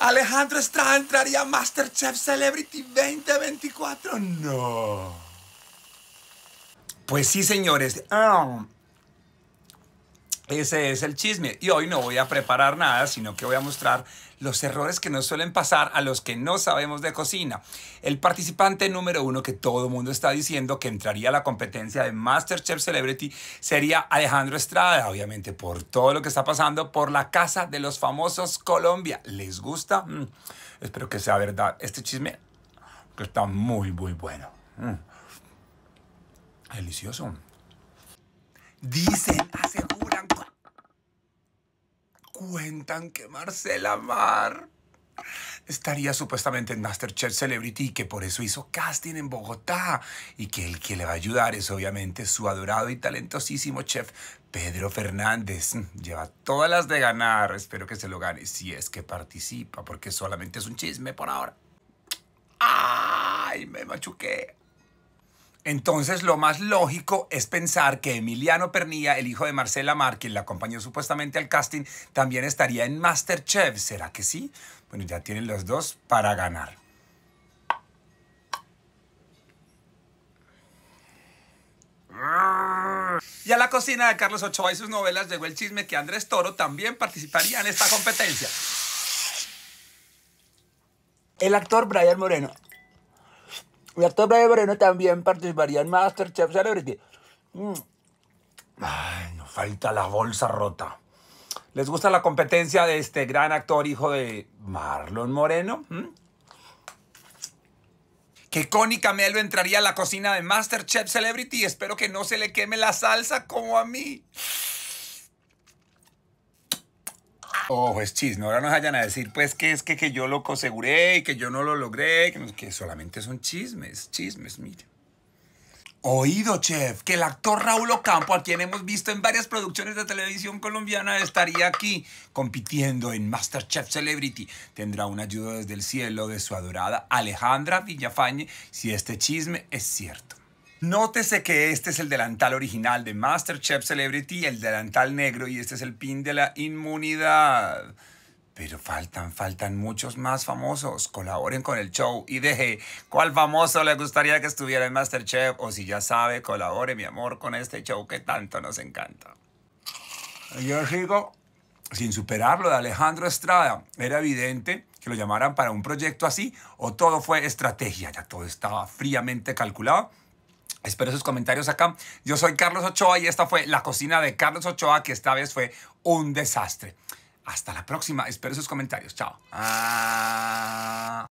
Alejandro Estrada entraría a Masterchef Celebrity 2024. No. Pues sí, señores. Ah, ese es el chisme. Y hoy no voy a preparar nada, sino que voy a mostrar los errores que nos suelen pasar a los que no sabemos de cocina. El participante número uno que todo el mundo está diciendo que entraría a la competencia de MasterChef Celebrity sería Alejandro Estrada, obviamente por todo lo que está pasando por la Casa de los Famosos Colombia. ¿Les gusta? Mm. Espero que sea verdad este chisme, que está muy, muy bueno. Mm. Delicioso. Dice intentan quemarse la mar. Estaría supuestamente en Masterchef Celebrity que por eso hizo casting en Bogotá y que el que le va a ayudar es obviamente su adorado y talentosísimo chef Pedro Fernández. Mm, lleva todas las de ganar, espero que se lo gane si es que participa porque solamente es un chisme por ahora. ¡Ay, me machuqué! Entonces, lo más lógico es pensar que Emiliano Pernilla, el hijo de Marcela Mar, la acompañó supuestamente al casting, también estaría en Masterchef. ¿Será que sí? Bueno, ya tienen los dos para ganar. Y a la cocina de Carlos Ochoa y sus novelas llegó el chisme que Andrés Toro también participaría en esta competencia. El actor Brian Moreno actor de Moreno también participaría en Masterchef Celebrity. Mm. Ay, nos falta la bolsa rota. ¿Les gusta la competencia de este gran actor, hijo de Marlon Moreno? ¿Qué ¿Mm? Que Cónica lo entraría a la cocina de Masterchef Celebrity y espero que no se le queme la salsa como a mí. Ojo, es chisme. Ahora nos vayan a decir, pues, que es que, que yo lo aseguré y que yo no lo logré, que, solamente son chismes, chismes, mire. Oído, chef, que el actor Raúl Ocampo, a quien hemos visto en varias producciones de televisión colombiana, estaría aquí compitiendo en Masterchef Celebrity. Tendrá una ayuda desde el cielo de su adorada Alejandra Villafañe, si este chisme es cierto. Nótese que este es el delantal original de Masterchef Celebrity, el delantal negro, y este es el pin de la inmunidad. Pero faltan, faltan muchos más famosos. Colaboren con el show y deje cuál famoso le gustaría que estuviera en Masterchef. O si ya sabe, colabore, mi amor, con este show que tanto nos encanta. Yo digo, sin superarlo, de Alejandro Estrada, era evidente que lo llamaran para un proyecto así, o todo fue estrategia, ya todo estaba fríamente calculado Espero sus comentarios acá. Yo soy Carlos Ochoa y esta fue la cocina de Carlos Ochoa, que esta vez fue un desastre. Hasta la próxima. Espero sus comentarios. Chao. Ah.